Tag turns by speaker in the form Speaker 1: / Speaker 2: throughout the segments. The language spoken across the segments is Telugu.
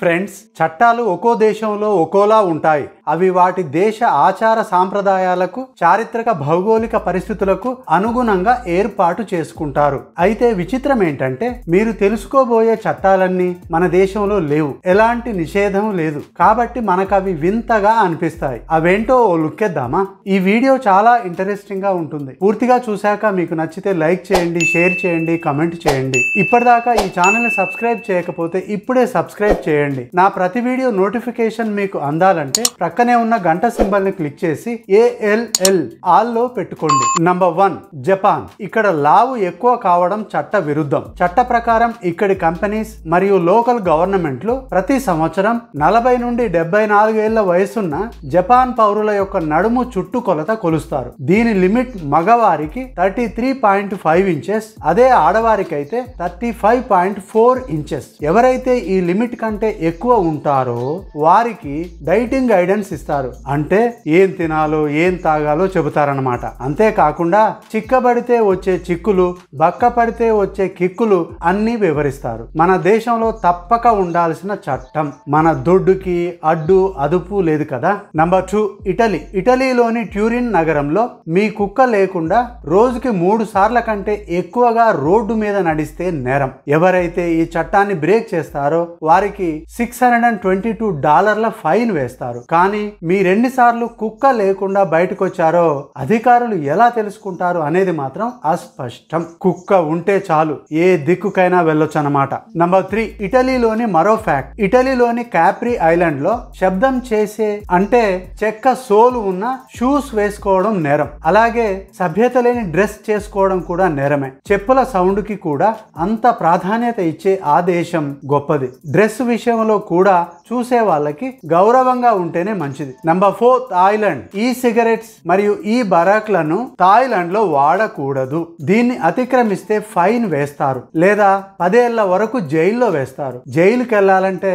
Speaker 1: ఫ్రెండ్స్ చట్టాలు ఒక్కో దేశంలో ఒక్కోలా ఉంటాయి అవి వాటి దేశ ఆచార సాంప్రదాయాలకు చారిత్రక భౌగోళిక పరిస్థితులకు అనుగుణంగా ఏర్పాటు చేసుకుంటారు అయితే విచిత్రం ఏంటంటే మీరు తెలుసుకోబోయే చట్టాలన్నీ మన దేశంలో లేవు ఎలాంటి నిషేధం లేదు కాబట్టి మనకు అవి వింతగా అనిపిస్తాయి అవేంటో ఓ లుక్కేద్దామా ఈ వీడియో చాలా ఇంట్రెస్టింగ్ గా ఉంటుంది పూర్తిగా చూశాక మీకు నచ్చితే లైక్ చేయండి షేర్ చేయండి కమెంట్ చేయండి ఇప్పటిదాకా ఈ ఛానల్ సబ్స్క్రైబ్ చేయకపోతే ఇప్పుడే సబ్స్క్రైబ్ చేయండి చేయండి నా ప్రతి వీడియో నోటిఫికేషన్ మీకు అందాలంటే ప్రక్కనే ఉన్న గంట సింబల్ ని క్లిక్ చేసి ఏఎల్ఎల్ ఆల్లో పెట్టుకోండి నంబర్ వన్ జపాన్ ఇక్కడ లావు ఎక్కువ కావడం చట్ట విరుద్ధం చట్ట ప్రకారం ఇక్కడి కంపెనీస్ మరియు లోకల్ గవర్నమెంట్లు ప్రతి సంవత్సరం నలభై నుండి డెబ్బై నాలుగేళ్ల వయసున్న జపాన్ పౌరుల యొక్క నడుము చుట్టు కొలత కొలుస్తారు దీని లిమిట్ మగవారికి thirty three point five inches అదే ఆడవారికైతే thirty five point four inches ఎవరైతే ఈ లిమిట్ కంటే ఎక్కువ ఉంటారో వారికి డైటింగ్ గైడెన్స్ ఇస్తారు అంటే ఏం తినాలో ఏం తాగాలో చెబుతారనమాట అంతేకాకుండా చిక్కబడితే వచ్చే చిక్కులు బక్క పడితే వచ్చే కిక్కులు అన్నీ వివరిస్తారు మన దేశంలో తప్పక ఉండాల్సిన చట్టం మన దొడ్డుకి అడ్డు అదుపు లేదు కదా నంబర్ టూ ఇటలీ ఇటలీలోని ట్యూరిన్ నగరంలో మీ కుక్క లేకుండా రోజుకి మూడు సార్ల కంటే ఎక్కువగా రోడ్డు మీద నడిస్తే నేరం ఎవరైతే ఈ చట్టాన్ని బ్రేక్ చేస్తారో వారికి six hundred and twenty two డాలర్ల ఫైన్ వేస్తారు కానీ మీరెన్నిసార్లు కుక్క లేకుండా బయటకు వచ్చారో అధికారులు ఎలా తెలుసుకుంటారు అనేది మాత్రం అస్పష్టం కుక్క ఉంటే చాలు ఏ దిక్కుకైనా వెళ్ళొచ్చు అనమాట నంబర్ త్రీ ఇటలీలోని మరో ఫ్యాక్ట్ ఇటలీలోని క్యాప్రీ ఐలాండ్ లో శబ్దం చేసే అంటే చెక్క సోలు ఉన్న షూస్ వేసుకోవడం నేరం అలాగే సభ్యత లేని డ్రెస్ చేసుకోవడం కూడా నేరమే చెప్పుల సౌండ్ కి కూడా అంత ప్రాధాన్యత ఇచ్చే ఆ దేశం గొప్పది డ్రెస్ విషయం వినియోగంలో కూడా చూసే వాళ్ళకి గౌరవంగా ఉంటేనే మంచిది నంబర్ ఫోర్ థాయిలాండ్ ఈ సిగరెట్స్ మరియు ఈ బరాక్లను థాయిలాండ్ లో వాడకూడదు దీన్ని అతిక్రమిస్తే ఫైన్ వేస్తారు లేదా పదేళ్ల వరకు జైల్లో వేస్తారు జైలుకి వెళ్ళాలంటే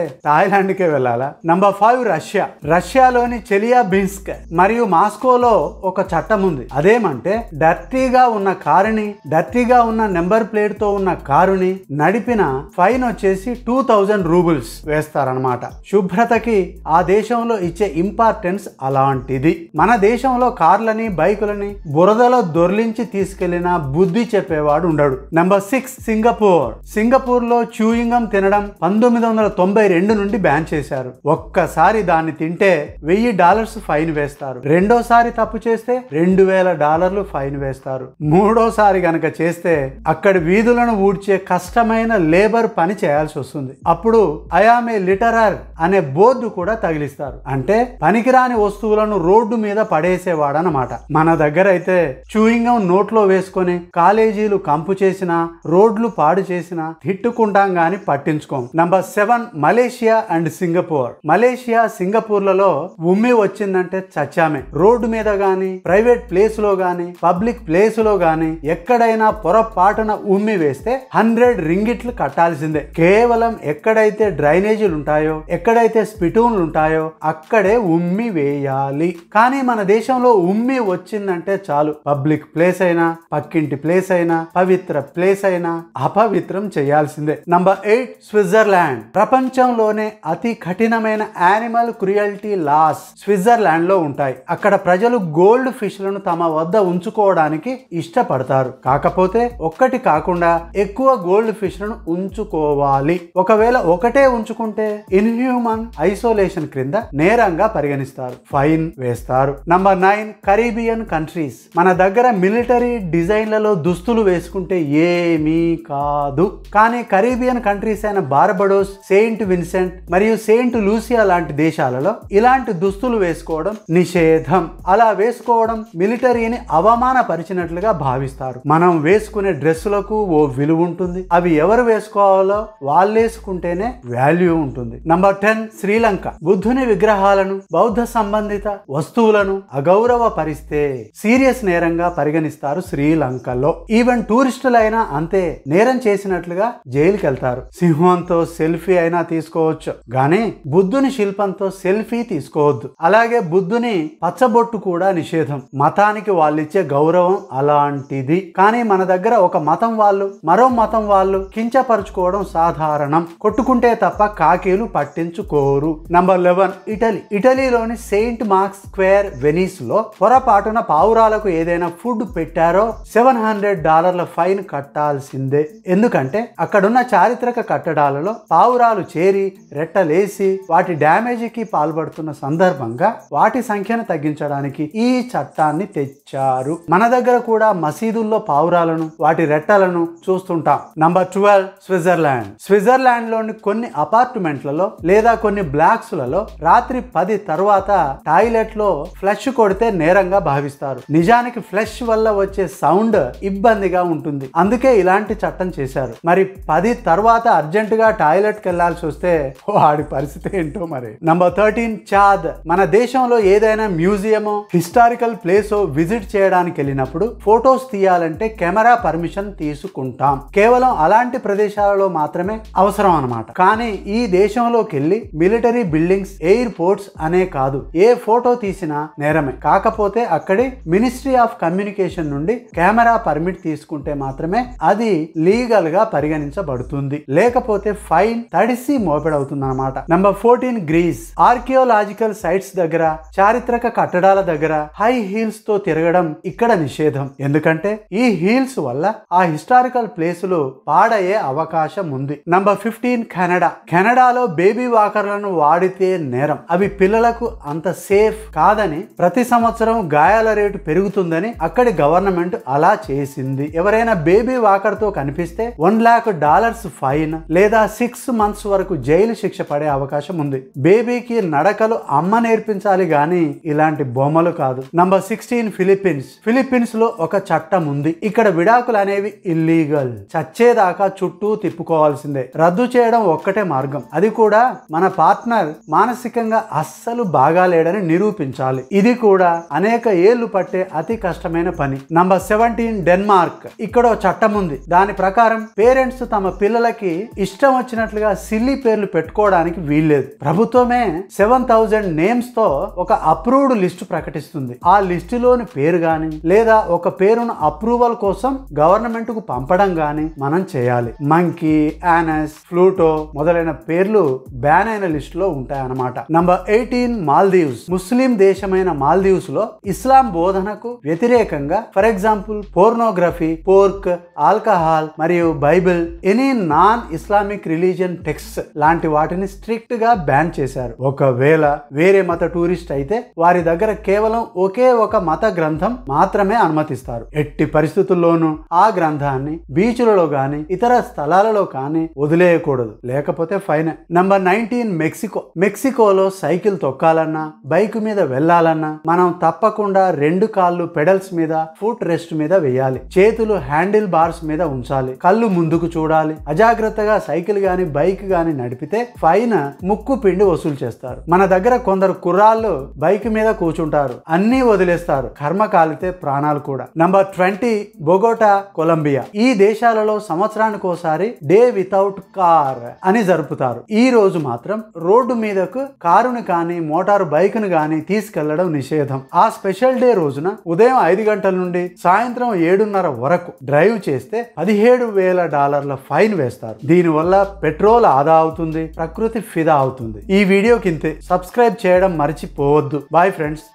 Speaker 1: కే వెళ్ళాలా నంబర్ ఫైవ్ రష్యా రష్యాలోని చెలియా బిన్స్క్ మరియు మాస్కోలో ఒక చట్టం ఉంది అదేమంటే డర్టీగా ఉన్న కారుని డర్టీగా ఉన్న నెంబర్ ప్లేట్ తో ఉన్న కారుని నడిపిన ఫైన్ వచ్చేసి టూ థౌజండ్ రూబుల్స్ వేస్తారనమాట శుభ్రతకి ఆ దేశంలో ఇచ్చే ఇంపార్టెన్స్ అలాంటిది మన దేశంలో కార్లని బైకులని బురదలో దొర్లించి తీసుకెళ్లిన బుద్ధి చెప్పేవాడు ఉండడు నెంబర్ సిక్స్ సింగపూర్ సింగపూర్ లో చూయింగం తినడం పంతొమ్మిది వందల తొంభై రెండు నుండి బ్యాన్ చేశారు ఒక్కసారి దాన్ని తింటే వెయ్యి డాలర్స్ ఫైన్ వేస్తారు రెండోసారి తప్పు చేస్తే రెండు వేల డాలర్లు ఫైన్ వేస్తారు మూడోసారి గనక చేస్తే అక్కడి వీధులను ఊడ్చే కష్టమైన లేబర్ పని చేయాల్సి వస్తుంది అప్పుడు ఆయా కయామే లిటరర్ అనే బోర్డు కూడా తగిలిస్తారు అంటే పనికిరాని వస్తువులను రోడ్డు మీద పడేసేవాడనమాట మన దగ్గర అయితే చూయింగం నోట్లో వేసుకొని కాలేజీలు కంపు చేసినా రోడ్లు పాడు చేసినా తిట్టుకుంటాం గాని పట్టించుకోం number seven Malaysia and Singapore Malaysia సింగపూర్లలో ఉమ్మి వచ్చిందంటే చచ్చామే రోడ్డు మీద గాని ప్రైవేట్ ప్లేస్ లో గాని పబ్లిక్ ప్లేస్ లో గాని ఎక్కడైనా పొరపాటున ఉమ్మి వేస్తే హండ్రెడ్ రింగిట్లు కట్టాల్సిందే కేవలం ఎక్కడైతే డ్రైన్ డ్రైనేజీలు ఉంటాయో ఎక్కడైతే స్పిటూన్లు ఉంటాయో అక్కడే ఉమ్మి వేయాలి కానీ మన దేశంలో ఉమ్మి వచ్చిందంటే చాలు పబ్లిక్ ప్లేస్ అయినా పక్కింటి ప్లేస్ అయినా పవిత్ర ప్లేస్ అయినా అపవిత్రం చేయాల్సిందే నంబర్ ఎయిట్ స్విట్జర్లాండ్ ప్రపంచంలోనే అతి కఠినమైన యానిమల్ క్రుయల్టీ లాస్ స్విట్జర్లాండ్ లో ఉంటాయి అక్కడ ప్రజలు గోల్డ్ ఫిష్ లను తమ వద్ద ఉంచుకోవడానికి ఇష్టపడతారు కాకపోతే ఒక్కటి కాకుండా ఎక్కువ గోల్డ్ ఫిష్ లను ఉంచుకోవాలి ఒకవేళ ఒకటే ఉంచు పంచుకుంటే ఇన్హ్యూమన్ ఐసోలేషన్ క్రింద నేరంగా పరిగణిస్తారు ఫైన్ వేస్తారు నంబర్ నైన్ కరీబియన్ కంట్రీస్ మన దగ్గర మిలిటరీ డిజైన్లలో దుస్తులు వేసుకుంటే ఏమీ కాదు కానీ కరీబియన్ కంట్రీస్ అయిన బార్బడోస్ సెయింట్ విన్సెంట్ మరియు సెయింట్ లూసియా లాంటి దేశాలలో ఇలాంటి దుస్తులు వేసుకోవడం నిషేధం అలా వేసుకోవడం మిలిటరీని అవమానపరిచినట్లుగా భావిస్తారు మనం వేసుకునే డ్రెస్సులకు ఓ విలువ ఉంటుంది అవి ఎవరు వేసుకోవాలో వాళ్ళేసుకుంటేనే వాల్యూ వాల్యూ ఉంటుంది నంబర్ టెన్ శ్రీలంక బుద్ధుని విగ్రహాలను బౌద్ధ సంబంధిత వస్తువులను అగౌరవ పరిస్తే సీరియస్ నేరంగా పరిగణిస్తారు శ్రీలంకలో ఈవెన్ టూరిస్టులైనా అంతే నేరం చేసినట్లుగా జైలుకి వెళ్తారు సింహంతో సెల్ఫీ అయినా తీసుకోవచ్చు గానీ బుద్ధుని శిల్పంతో సెల్ఫీ తీసుకోవద్దు అలాగే బుద్ధుని పచ్చబొట్టు కూడా నిషేధం మతానికి వాళ్ళిచ్చే గౌరవం అలాంటిది కానీ మన దగ్గర ఒక మతం వాళ్ళు మరో మతం వాళ్ళు కించపరుచుకోవడం సాధారణం కొట్టుకుంటే తప్ప కాకీలు పట్టించుకోరు నంబర్ లెవెన్ ఇటలీ ఇటలీలోని సెయింట్ మార్క్స్ స్క్వేర్ వెనీస్ లో పొరపాటున పావురాలకు ఏదైనా ఫుడ్ పెట్టారో సెవెన్ హండ్రెడ్ డాలర్ల ఫైన్ కట్టాల్సిందే ఎందుకంటే అక్కడున్న చారిత్రక కట్టడాలలో పావురాలు చేరి రెట్టలేసి వాటి డ్యామేజీకి పాల్పడుతున్న సందర్భంగా వాటి సంఖ్యను తగ్గించడానికి ఈ చట్టాన్ని తెచ్చారు మన దగ్గర కూడా మసీదుల్లో పావురాలను వాటి రెట్టలను చూస్తుంటాం నంబర్ ట్వెల్వ్ స్విట్జర్లాండ్ స్విట్జర్లాండ్ లోని కొన్ని అపా అపార్ట్మెంట్లలో లేదా కొన్ని బ్లాక్స్లలో రాత్రి పది తర్వాత టాయిలెట్లో ఫ్లష్ కొడితే నేరంగా భావిస్తారు నిజానికి ఫ్లష్ వల్ల వచ్చే సౌండ్ ఇబ్బందిగా ఉంటుంది అందుకే ఇలాంటి చట్టం చేశారు మరి పది తర్వాత అర్జెంటుగా టాయిలెట్కి వెళ్లాల్సి వస్తే వాడి పరిస్థితి ఏంటో మరి నంబర్ థర్టీన్ చాద్ మన దేశంలో ఏదైనా మ్యూజియం హిస్టారికల్ ప్లేసో విజిట్ చేయడానికి వెళ్ళినప్పుడు ఫొటోస్ తీయాలంటే కెమెరా పర్మిషన్ తీసుకుంటాం కేవలం అలాంటి ప్రదేశాలలో మాత్రమే అవసరం అనమాట కానీ ఈ దేశంలోకి వెళ్ళి మిలిటరీ బిల్డింగ్స్ ఎయిర్ పోర్ట్స్ అనే కాదు ఏ ఫోటో తీసినా నేరమే కాకపోతే అక్కడి మినిస్ట్రీ ఆఫ్ కమ్యూనికేషన్ నుండి కెమెరా పర్మిట్ తీసుకుంటే మాత్రమే అది లీగల్ గా పరిగణించబడుతుంది లేకపోతే ఫైన్ తడిసి అవుతుంది అనమాట number fourteen Greece archaeological sites దగ్గర చారిత్రక కట్టడాల దగ్గర హై హీల్స్ తో తిరగడం ఇక్కడ నిషేధం ఎందుకంటే ఈ హీల్స్ వల్ల ఆ హిస్టారికల్ ప్లేసులు పాడయ్యే అవకాశం ఉంది నంబర్ ఫిఫ్టీన్ కెనడా కెనడాలో బేబీ వాకర్లను వాడితే నేరం అవి పిల్లలకు అంత సేఫ్ కాదని ప్రతి సంవత్సరం గాయాల రేటు పెరుగుతుందని అక్కడి గవర్నమెంట్ అలా చేసింది ఎవరైనా బేబీ వాకర్ తో కనిపిస్తే వన్ లాక్ డాలర్స్ ఫైన్ లేదా సిక్స్ మంత్స్ వరకు జైలు శిక్ష పడే అవకాశం ఉంది బేబీకి నడకలు అమ్మ నేర్పించాలి గాని ఇలాంటి బొమ్మలు కాదు నంబర్ సిక్స్టీన్ ఫిలిప్పీన్స్ ఫిలిప్పీన్స్ లో ఒక చట్టం ఉంది ఇక్కడ విడాకులు అనేవి ఇల్లీగల్ చచ్చేదాకా చుట్టూ తిప్పుకోవాల్సిందే రద్దు చేయడం ఒక్కటే మార్గం మార్గం అది కూడా మన పార్ట్నర్ మానసికంగా అస్సలు బాగాలేడని నిరూపించాలి ఇది కూడా అనేక ఏళ్లు పట్టే అతి కష్టమైన పని నంబర్ సెవెంటీన్ డెన్మార్క్ ఇక్కడ చట్టం ఉంది దాని ప్రకారం పేరెంట్స్ తమ పిల్లలకి ఇష్టం వచ్చినట్లుగా సిల్లీ పేర్లు పెట్టుకోవడానికి వీల్లేదు ప్రభుత్వమే సెవెన్ థౌజండ్ నేమ్స్ తో ఒక అప్రూవ్డ్ లిస్ట్ ప్రకటిస్తుంది ఆ లిస్టులోని పేరు గాని లేదా ఒక పేరును అప్రూవల్ కోసం గవర్నమెంట్ కు పంపడం గాని మనం చేయాలి మంకీ యానస్ ఫ్లూటో మొదలైన పేర్లు బ్యాన్ అయిన లో ఉంటాయన్నమాట నంబర్ ఎయిటీన్ మాల్దీవ్స్ ముస్లిం దేశమైన మాల్దీవ్స్ లో ఇస్లాం బోధనకు వ్యతిరేకంగా for example pornography pork alcohol మరియు Bible any non Islamic religion text లాంటి వాటిని స్ట్రిక్ట్ గా బ్యాన్ చేశారు ఒకవేళ వేరే మత టూరిస్ట్ అయితే వారి దగ్గర కేవలం ఒకే ఒక మత గ్రంథం మాత్రమే అనుమతిస్తారు ఎట్టి పరిస్థితుల్లోనూ ఆ గ్రంథాన్ని బీచ్లలో గాని ఇతర స్థలాలలో కానీ వదిలేయకూడదు లేకపోతే ఫైన్ నంబర్ నైన్టీన్ మెక్సికో మెక్సికోలో సైకిల్ తొక్కాలన్నా బైక్ మీద వెళ్లాలన్నా మనం తప్పకుండా రెండు కాళ్ళు పెడల్స్ మీద ఫుట్ రెస్ట్ మీద వేయాలి చేతులు హ్యాండిల్ బార్స్ మీద ఉంచాలి కళ్ళు ముందుకు చూడాలి అజాగ్రత్తగా సైకిల్ గాని బైక్ గాని నడిపితే ఫైన్ ముక్కు పిండి వసూలు చేస్తారు మన దగ్గర కొందరు కుర్రాళ్ళు బైక్ మీద కూర్చుంటారు అన్ని వదిలేస్తారు కర్మ కాలితే ప్రాణాలు కూడా నంబర్ ట్వంటీ బొగోటా కొలంబియా ఈ దేశాలలో సంవత్సరానికి ఒకసారి డే వితౌట్ కార్ అని జరుపు జరుపుతారు ఈ రోజు మాత్రం రోడ్డు మీదకు కారును కానీ మోటారు బైక్ను కానీ తీసుకెళ్లడం నిషేధం ఆ స్పెషల్ డే రోజున ఉదయం ఐదు గంటల నుండి సాయంత్రం ఏడున్నర వరకు డ్రైవ్ చేస్తే పదిహేడు వేల డాలర్ల ఫైన్ వేస్తారు దీనివల్ల పెట్రోల్ ఆదా అవుతుంది ప్రకృతి ఫిదా అవుతుంది ఈ వీడియోకింతే సబ్స్క్రైబ్ చేయడం మర్చిపోవద్దు బాయ్ ఫ్రెండ్స్